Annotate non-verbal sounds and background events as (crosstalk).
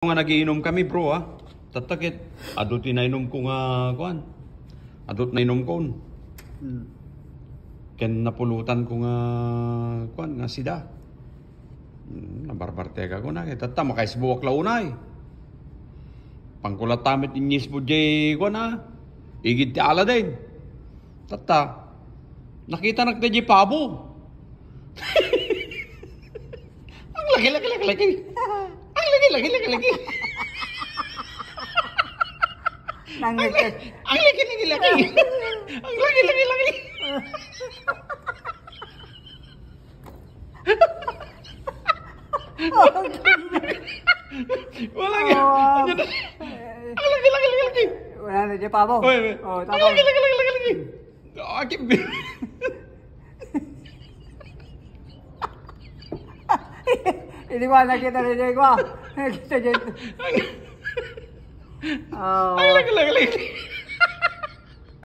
nga nagiinom kami bro ha. Ah. Tatakit. Adot inainom ko nga kuan. Adot na inom ko. Hmm. Ken napulutan ko nga kuan nga sida. Hmm, nabarbartega ko na. Kita tama kay sibuak launay eh. Pangkulat tamit inyis mo jay kuan ha. Ah. Igid ti ala din. Tata. Nakita nak jay pabo. (laughs) Ang laki-laki-laki. (laughs) lagi, lagi, lagi, lagi. Ang lagi, lagi, lagi. Ang ya. lagi, lagi, lagi. Wala lagi. Ang lagi, lagi, lagi, lagi. Wala na, dia pabo. Ang lagi, lagi, lagi, lagi, lagi. Oh, keep... (laughs) ఇదిగో అలాగే ఇదిగో